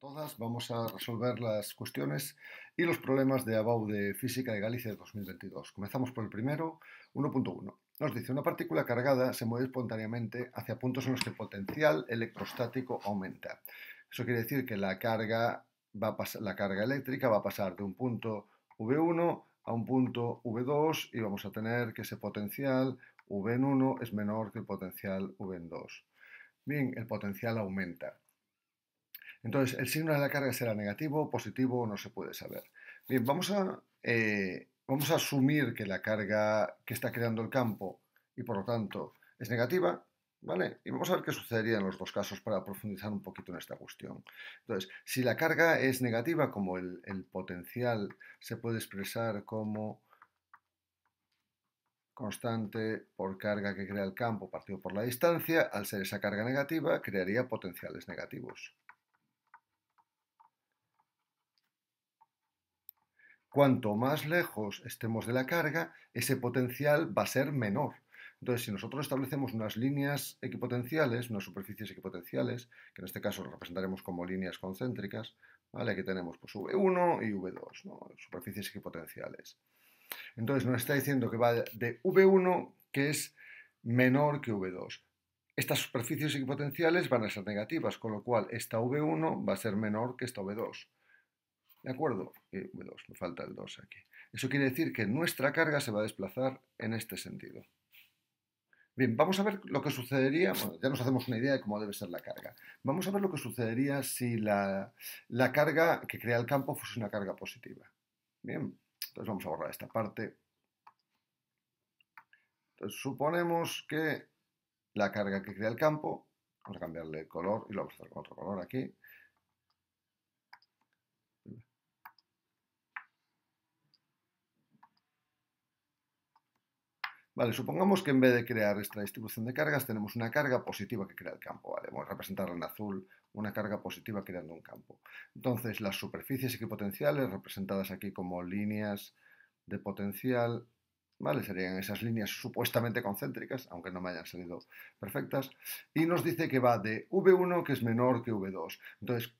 todas, vamos a resolver las cuestiones y los problemas de ABAU de Física de Galicia de 2022. Comenzamos por el primero, 1.1. Nos dice, una partícula cargada se mueve espontáneamente hacia puntos en los que el potencial electrostático aumenta. Eso quiere decir que la carga, va la carga eléctrica va a pasar de un punto V1 a un punto V2 y vamos a tener que ese potencial V 1 es menor que el potencial V 2. Bien, el potencial aumenta. Entonces, el signo de la carga será negativo o positivo, no se puede saber. Bien, vamos a, eh, vamos a asumir que la carga que está creando el campo y por lo tanto es negativa, ¿vale? Y vamos a ver qué sucedería en los dos casos para profundizar un poquito en esta cuestión. Entonces, si la carga es negativa, como el potencial se puede expresar como constante por carga que crea el campo partido por la distancia, al ser esa carga negativa, crearía potenciales negativos. Cuanto más lejos estemos de la carga, ese potencial va a ser menor. Entonces, si nosotros establecemos unas líneas equipotenciales, unas superficies equipotenciales, que en este caso representaremos como líneas concéntricas, ¿vale? Aquí tenemos pues, V1 y V2, superficies equipotenciales. Entonces, nos está diciendo que va de V1, que es menor que V2. Estas superficies equipotenciales van a ser negativas, con lo cual esta V1 va a ser menor que esta V2. ¿De acuerdo? Y eh, me falta el 2 aquí. Eso quiere decir que nuestra carga se va a desplazar en este sentido. Bien, vamos a ver lo que sucedería, bueno, ya nos hacemos una idea de cómo debe ser la carga. Vamos a ver lo que sucedería si la, la carga que crea el campo fuese una carga positiva. Bien, entonces vamos a borrar esta parte. Entonces, suponemos que la carga que crea el campo, vamos a cambiarle el color y lo vamos a hacer con otro color aquí, Vale, supongamos que en vez de crear esta distribución de cargas tenemos una carga positiva que crea el campo. Vale, vamos a representarla en azul, una carga positiva creando un campo. Entonces, las superficies equipotenciales representadas aquí como líneas de potencial, ¿vale? Serían esas líneas supuestamente concéntricas, aunque no me hayan salido perfectas. Y nos dice que va de V1, que es menor que V2. Entonces,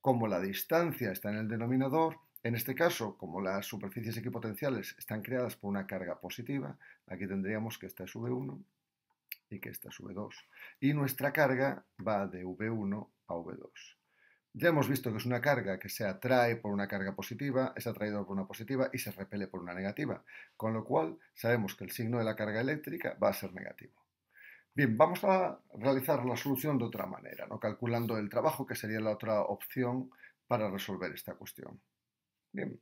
como la distancia está en el denominador, en este caso, como las superficies equipotenciales están creadas por una carga positiva, aquí tendríamos que esta es V1 y que esta es V2. Y nuestra carga va de V1 a V2. Ya hemos visto que es una carga que se atrae por una carga positiva, es atraída por una positiva y se repele por una negativa, con lo cual sabemos que el signo de la carga eléctrica va a ser negativo. Bien, vamos a realizar la solución de otra manera, ¿no? calculando el trabajo, que sería la otra opción para resolver esta cuestión. Bien.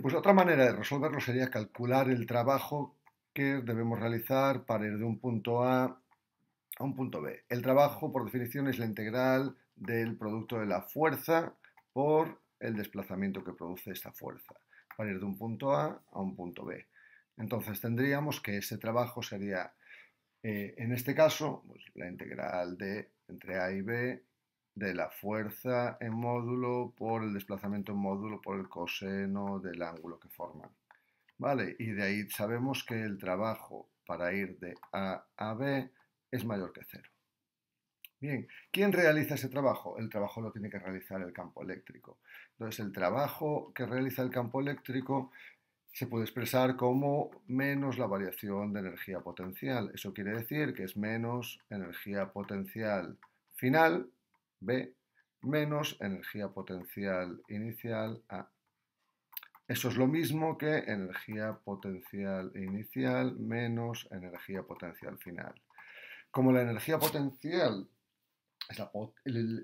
pues otra manera de resolverlo sería calcular el trabajo que debemos realizar para ir de un punto A a un punto B. El trabajo, por definición, es la integral del producto de la fuerza por el desplazamiento que produce esta fuerza, para ir de un punto A a un punto B. Entonces tendríamos que ese trabajo sería, eh, en este caso, pues, la integral de entre A y B de la fuerza en módulo por el desplazamiento en módulo por el coseno del ángulo que forman. ¿Vale? Y de ahí sabemos que el trabajo para ir de A a B es mayor que cero. Bien, ¿quién realiza ese trabajo? El trabajo lo tiene que realizar el campo eléctrico. Entonces, el trabajo que realiza el campo eléctrico se puede expresar como menos la variación de energía potencial. Eso quiere decir que es menos energía potencial final, B, menos energía potencial inicial, A. Eso es lo mismo que energía potencial inicial menos energía potencial final. Como la energía potencial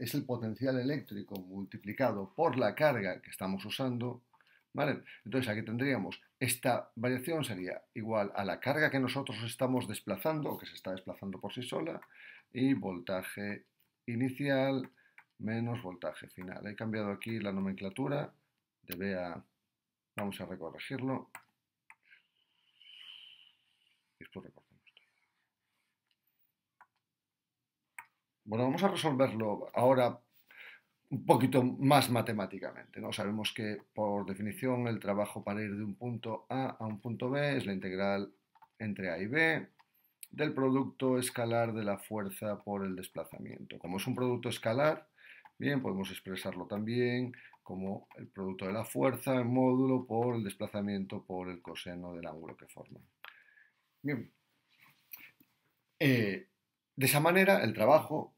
es, el, potencial eléctrico multiplicado por la carga que estamos usando. ¿vale? Entonces aquí tendríamos, esta variación sería igual a la carga que nosotros estamos desplazando, o que se está desplazando por sí sola, y voltaje inicial menos voltaje final. He cambiado aquí la nomenclatura, de vamos a recorregirlo. recorregirlo. Bueno, vamos a resolverlo ahora un poquito más matemáticamente. ¿no? Sabemos que por definición el trabajo para ir de un punto A a un punto B es la integral entre A y B del producto escalar de la fuerza por el desplazamiento. Como es un producto escalar, bien, podemos expresarlo también como el producto de la fuerza en módulo por el desplazamiento por el coseno del ángulo que forman. Bien. Eh, de esa manera, el trabajo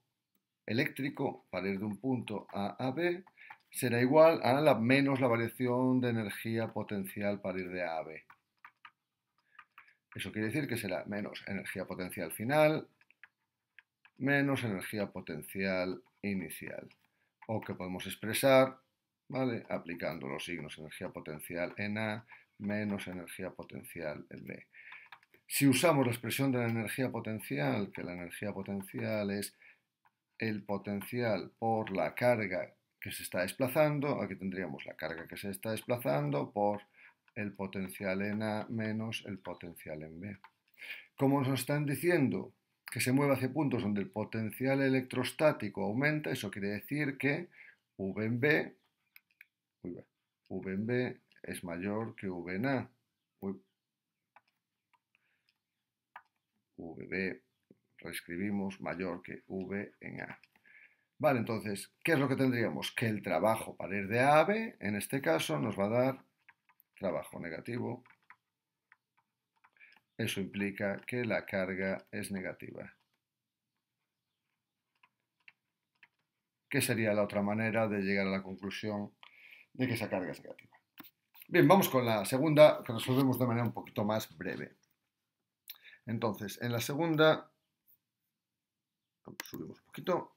eléctrico para ir de un punto A a B será igual a la menos la variación de energía potencial para ir de A a B. Eso quiere decir que será menos energía potencial final menos energía potencial inicial. O que podemos expresar, ¿vale? Aplicando los signos energía potencial en A menos energía potencial en B. Si usamos la expresión de la energía potencial, que la energía potencial es el potencial por la carga que se está desplazando, aquí tendríamos la carga que se está desplazando por el potencial en A menos el potencial en B. Como nos están diciendo que se mueve hacia puntos donde el potencial electrostático aumenta, eso quiere decir que V en B, en es mayor que V en A. VB reescribimos mayor que V en A. Vale, entonces, ¿qué es lo que tendríamos? Que el trabajo para ir de A a B, en este caso, nos va a dar trabajo negativo. Eso implica que la carga es negativa. ¿Qué sería la otra manera de llegar a la conclusión de que esa carga es negativa. Bien, vamos con la segunda, que resolvemos de manera un poquito más breve. Entonces, en la segunda pues subimos un poquito,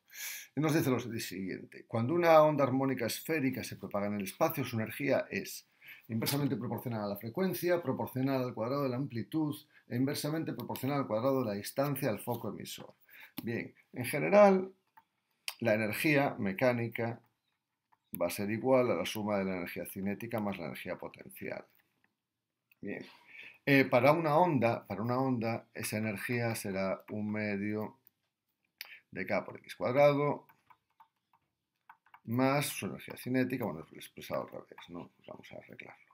y nos dice lo siguiente. Cuando una onda armónica esférica se propaga en el espacio, su energía es inversamente proporcional a la frecuencia, proporcional al cuadrado de la amplitud e inversamente proporcional al cuadrado de la distancia al foco emisor. Bien, en general, la energía mecánica va a ser igual a la suma de la energía cinética más la energía potencial. Bien, eh, para, una onda, para una onda, esa energía será un medio de k por x cuadrado más su energía cinética, bueno, lo expresado otra vez ¿no? Pues vamos a arreglarlo.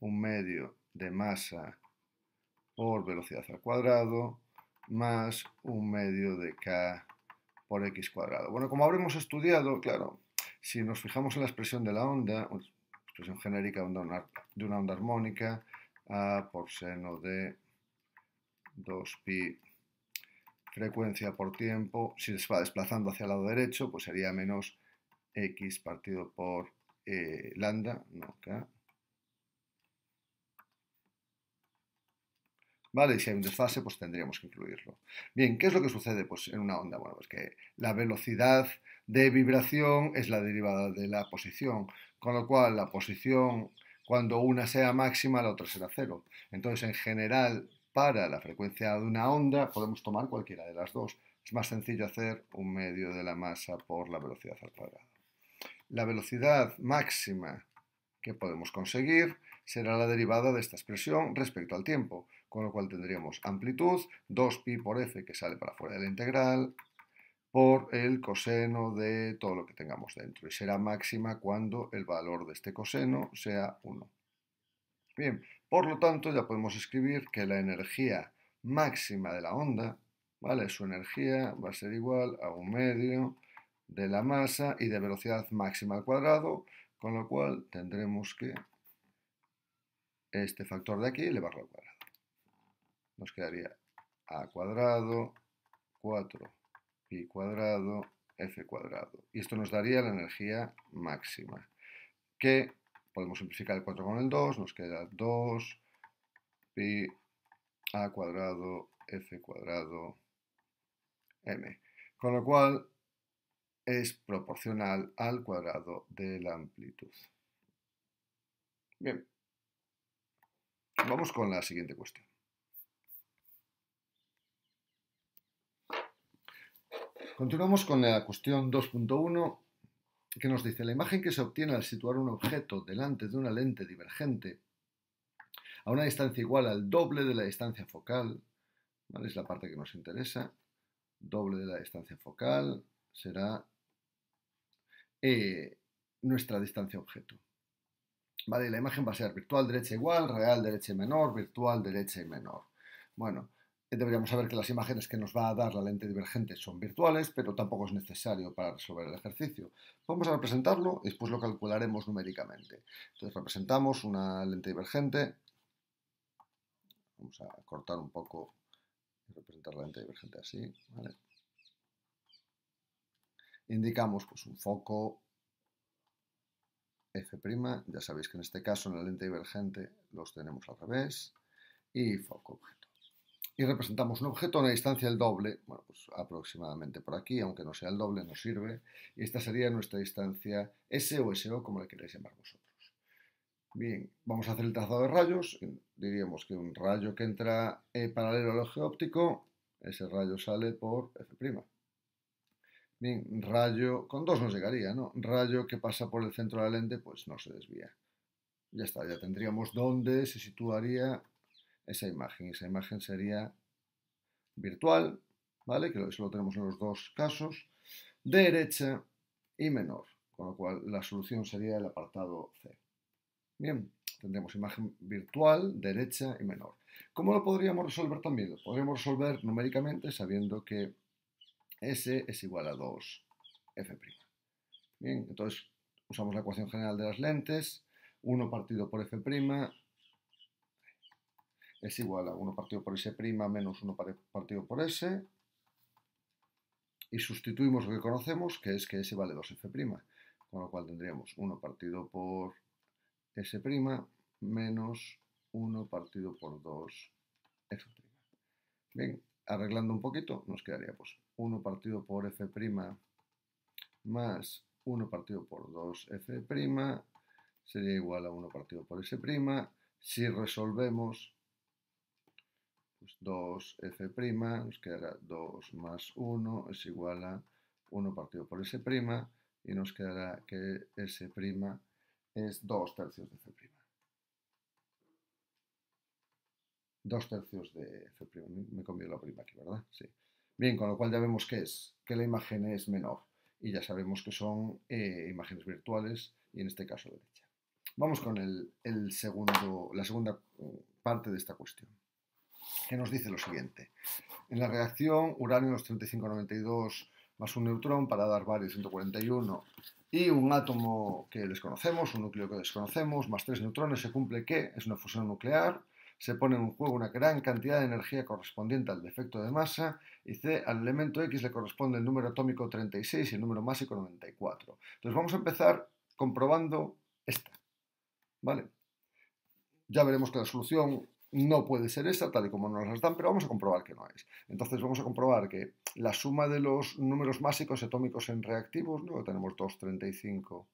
Un medio de masa por velocidad al cuadrado más un medio de k por x cuadrado. Bueno, como habremos estudiado, claro, si nos fijamos en la expresión de la onda, expresión genérica de una, onda armónica, a por seno de 2pi frecuencia por tiempo, si se va desplazando hacia el lado derecho, pues sería menos x partido por eh, lambda, no, k. ¿Vale? Y si hay un desfase, pues tendríamos que incluirlo. Bien, ¿qué es lo que sucede pues, en una onda? Bueno, pues que la velocidad de vibración es la derivada de la posición, con lo cual la posición, cuando una sea máxima, la otra será cero. Entonces, en general, para la frecuencia de una onda, podemos tomar cualquiera de las dos. Es más sencillo hacer un medio de la masa por la velocidad al cuadrado. La velocidad máxima que podemos conseguir será la derivada de esta expresión respecto al tiempo, con lo cual tendríamos amplitud, 2pi por f que sale para fuera de la integral, por el coseno de todo lo que tengamos dentro, y será máxima cuando el valor de este coseno sea 1. Bien, por lo tanto, ya podemos escribir que la energía máxima de la onda, ¿vale? Su energía va a ser igual a un medio de la masa y de velocidad máxima al cuadrado, con lo cual tendremos que este factor de aquí elevarlo al cuadrado. Nos quedaría a cuadrado, 4 pi cuadrado, f cuadrado. Y esto nos daría la energía máxima, que podemos simplificar el 4 con el 2, nos queda 2 pi a cuadrado f cuadrado m. Con lo cual es proporcional al cuadrado de la amplitud. Bien, vamos con la siguiente cuestión. Continuamos con la cuestión 2.1 que nos dice, la imagen que se obtiene al situar un objeto delante de una lente divergente a una distancia igual al doble de la distancia focal, ¿vale? es la parte que nos interesa, doble de la distancia focal será eh, nuestra distancia objeto. ¿Vale? La imagen va a ser virtual derecha igual, real derecha menor, virtual derecha y menor. Bueno, deberíamos saber que las imágenes que nos va a dar la lente divergente son virtuales, pero tampoco es necesario para resolver el ejercicio. Vamos a representarlo y después lo calcularemos numéricamente. Entonces representamos una lente divergente. Vamos a cortar un poco y representar la lente divergente así. Indicamos pues, un foco f', ya sabéis que en este caso en la lente divergente los tenemos al revés, y foco objeto y representamos un objeto a una distancia del doble, bueno, pues aproximadamente por aquí, aunque no sea el doble, nos sirve, y esta sería nuestra distancia S o SO, como le queréis llamar vosotros. Bien, vamos a hacer el trazado de rayos, diríamos que un rayo que entra eh, paralelo al eje óptico, ese rayo sale por F'. Bien, rayo, con dos nos llegaría, ¿no? Rayo que pasa por el centro de la lente, pues no se desvía. Ya está, ya tendríamos dónde se situaría esa imagen. Esa imagen sería virtual, ¿vale? Que eso lo tenemos en los dos casos, derecha y menor, con lo cual la solución sería el apartado C. Bien, tendremos imagen virtual, derecha y menor. ¿Cómo lo podríamos resolver también? Lo podríamos resolver numéricamente sabiendo que S es igual a 2F'. Bien, entonces usamos la ecuación general de las lentes, 1 partido por F', es igual a 1 partido por S' menos 1 partido por S y sustituimos lo que conocemos, que es que S vale 2F', con lo cual tendríamos 1 partido por S' menos 1 partido por 2F'. Bien, arreglando un poquito nos quedaría pues 1 partido por F' más 1 partido por 2F' sería igual a 1 partido por S'. Si resolvemos 2f', nos quedará 2 más 1 es igual a 1 partido por s', y nos quedará que s' es 2 tercios de f'. 2 tercios de f', me he comido la prima aquí, ¿verdad? Sí. Bien, con lo cual ya vemos que es, que la imagen es menor, y ya sabemos que son eh, imágenes virtuales, y en este caso derecha. Vamos con el segundo, la segunda eh, parte de esta cuestión que nos dice lo siguiente. En la reacción, uranio 35,92 más un neutrón para dar varios, 141 y un átomo que desconocemos, un núcleo que desconocemos, más tres neutrones, se cumple que es una fusión nuclear, se pone en juego una gran cantidad de energía correspondiente al defecto de masa y C al elemento X le corresponde el número atómico 36 y el número másico 94. Entonces vamos a empezar comprobando esta. ¿Vale? Ya veremos que la solución no puede ser esa, tal y como nos las dan, pero vamos a comprobar que no es. Entonces vamos a comprobar que la suma de los números básicos atómicos en reactivos, ¿no? tenemos 235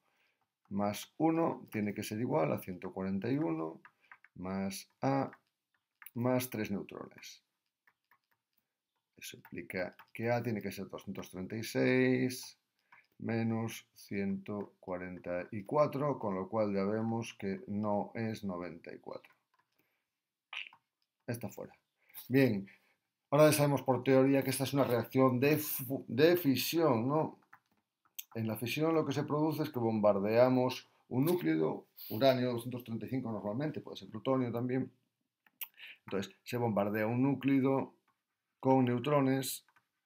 más 1, tiene que ser igual a 141 más A más 3 neutrones. Eso implica que A tiene que ser 236 menos 144, con lo cual ya vemos que no es 94 está fuera. Bien, ahora ya sabemos por teoría que esta es una reacción de, fisión, ¿no? En la fisión lo que se produce es que bombardeamos un núcleo, uranio 235 normalmente, puede ser plutonio también. Entonces, se bombardea un núcleo con neutrones,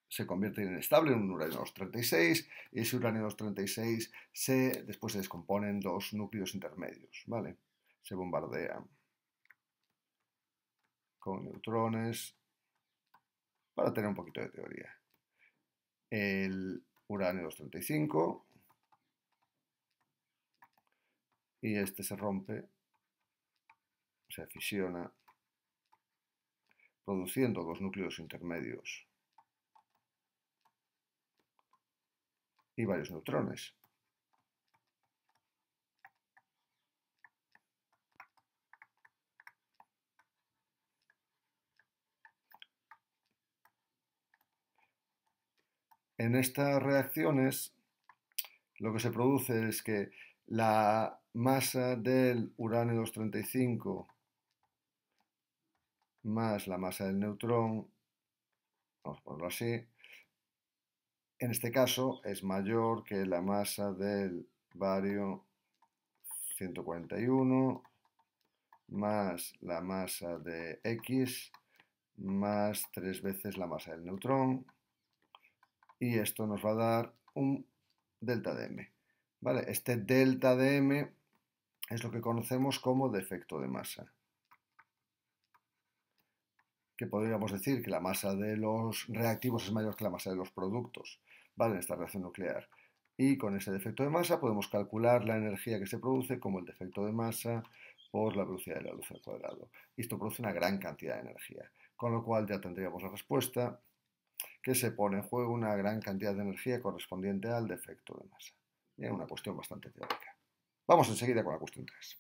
se convierte en inestable en un uranio 236, y ese uranio 236 se, después se descompone en dos núcleos intermedios, ¿vale? Se bombardea con neutrones para tener un poquito de teoría. El uranio 235 y este se rompe, se fisiona, produciendo dos núcleos intermedios y varios neutrones. En estas reacciones lo que se produce es que la masa del uranio 235 más la masa del neutrón, vamos a ponerlo así, en este caso es mayor que la masa del bario 141 más la masa de X más tres veces la masa del neutrón y esto nos va a dar un delta de m. ¿vale? Este delta de m es lo que conocemos como defecto de masa. Que podríamos decir que la masa de los reactivos es mayor que la masa de los productos ¿vale? en esta reacción nuclear. Y con ese defecto de masa podemos calcular la energía que se produce como el defecto de masa por la velocidad de la luz al cuadrado. Y esto produce una gran cantidad de energía. Con lo cual ya tendríamos la respuesta que se pone en juego una gran cantidad de energía correspondiente al defecto de masa. Es una cuestión bastante teórica. Vamos enseguida con la cuestión 3.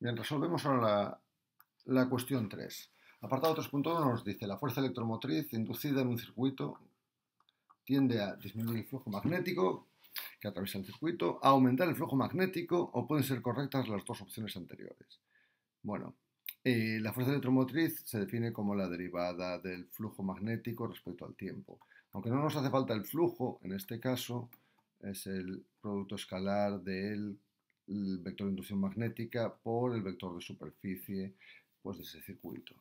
Bien, resolvemos ahora la, la cuestión 3. Apartado 3.1 nos dice la fuerza electromotriz inducida en un circuito tiende a disminuir el flujo magnético que atraviesa el circuito, a aumentar el flujo magnético o pueden ser correctas las dos opciones anteriores. Bueno, eh, la fuerza electromotriz se define como la derivada del flujo magnético respecto al tiempo. Aunque no nos hace falta el flujo, en este caso es el producto escalar del vector de inducción magnética por el vector de superficie pues, de ese circuito.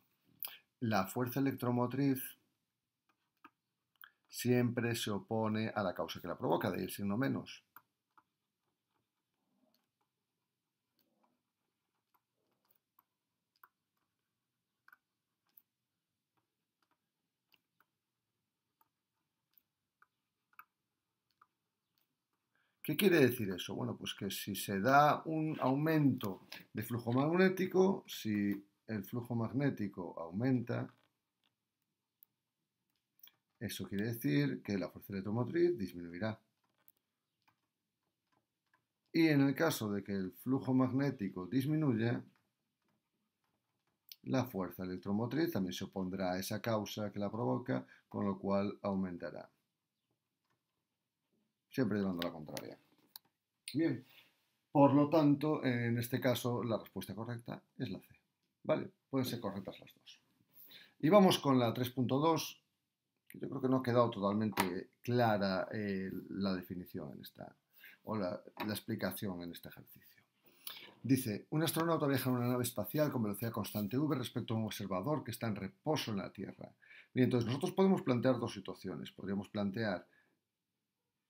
La fuerza electromotriz siempre se opone a la causa que la provoca, de ahí el signo menos. ¿Qué quiere decir eso? Bueno, pues que si se da un aumento de flujo magnético, si el flujo magnético aumenta, eso quiere decir que la fuerza electromotriz disminuirá. Y en el caso de que el flujo magnético disminuya, la fuerza electromotriz también se opondrá a esa causa que la provoca, con lo cual aumentará siempre llevando la contraria. Bien, por lo tanto, en este caso la respuesta correcta es la C. ¿Vale? Pueden ser correctas las dos. Y vamos con la 3.2, que yo creo que no ha quedado totalmente clara eh, la definición en esta, o la, la explicación en este ejercicio. Dice, un astronauta viaja en una nave espacial con velocidad constante v respecto a un observador que está en reposo en la Tierra. Bien, entonces nosotros podemos plantear dos situaciones. Podríamos plantear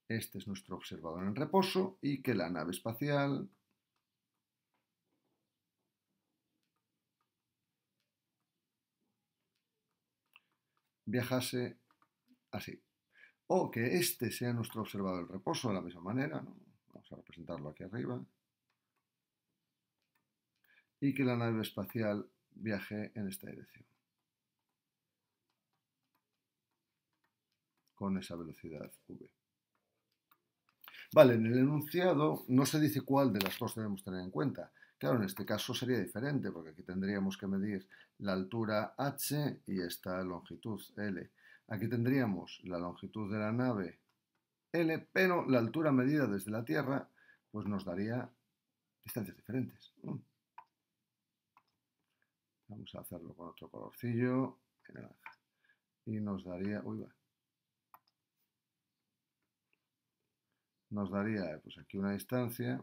este es nuestro observador en reposo y que la nave espacial viajase así. O que este sea nuestro observador en reposo de la misma manera, vamos a representarlo aquí arriba, y que la nave espacial viaje en esta dirección. Con esa velocidad V. Vale, en el enunciado no se dice cuál de las dos debemos tener en cuenta. Claro, en este caso sería diferente, porque aquí tendríamos que medir la altura h y esta longitud l. Aquí tendríamos la longitud de la nave l, pero la altura medida desde la Tierra pues nos daría distancias diferentes. Mm. Vamos a hacerlo con otro colorcillo, Y nos daría... Uy, va. nos daría pues aquí una distancia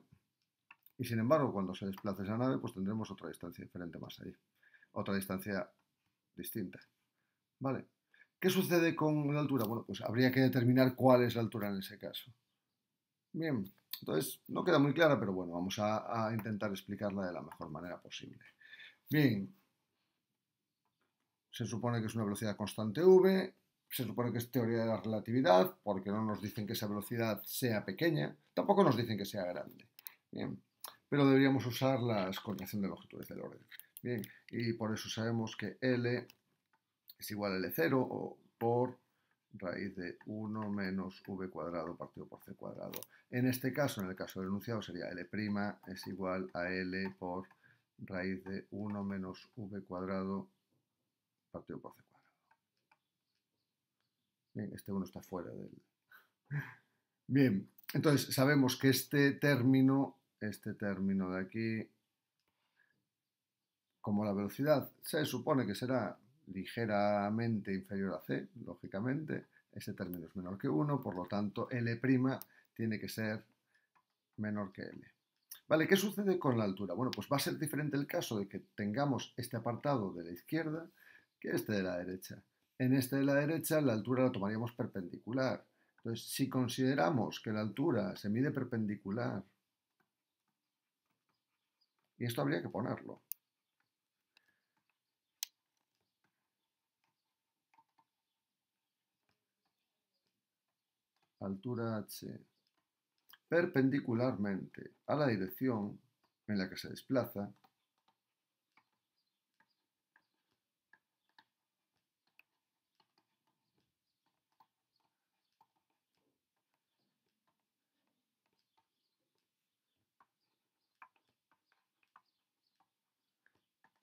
y sin embargo cuando se desplace esa nave pues tendremos otra distancia diferente más ahí, otra distancia distinta. ¿Vale? ¿Qué sucede con la altura? Bueno, pues habría que determinar cuál es la altura en ese caso. Bien, entonces no queda muy clara, pero bueno, vamos a, a intentar explicarla de la mejor manera posible. Bien, se supone que es una velocidad constante v, se supone que es teoría de la relatividad, porque no nos dicen que esa velocidad sea pequeña, tampoco nos dicen que sea grande. Bien, pero deberíamos usar las correlación de longitudes del orden. Bien, y por eso sabemos que L es igual a L0 o por raíz de 1 menos v cuadrado partido por c cuadrado. En este caso, en el caso del enunciado, sería L' es igual a L por raíz de 1 menos v cuadrado partido por c cuadrado. Bien, este 1 está fuera del... Bien, entonces sabemos que este término, este término de aquí, como la velocidad se supone que será ligeramente inferior a c, lógicamente, ese término es menor que 1, por lo tanto L' tiene que ser menor que L. ¿Vale? ¿Qué sucede con la altura? Bueno, pues va a ser diferente el caso de que tengamos este apartado de la izquierda que este de la derecha en este de la derecha la altura la tomaríamos perpendicular. Entonces, si consideramos que la altura se mide perpendicular, y esto habría que ponerlo, altura h perpendicularmente a la dirección en la que se desplaza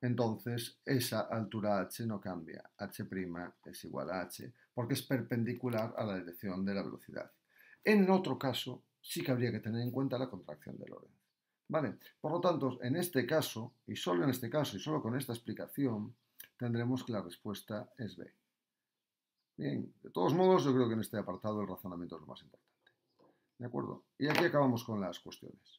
entonces esa altura h no cambia, h' es igual a h, porque es perpendicular a la dirección de la velocidad. En otro caso, sí que habría que tener en cuenta la contracción de Lorentz. ¿Vale? Por lo tanto, en este caso, y solo en este caso, y solo con esta explicación, tendremos que la respuesta es B. Bien, de todos modos, yo creo que en este apartado el razonamiento es lo más importante. ¿De acuerdo? Y aquí acabamos con las cuestiones.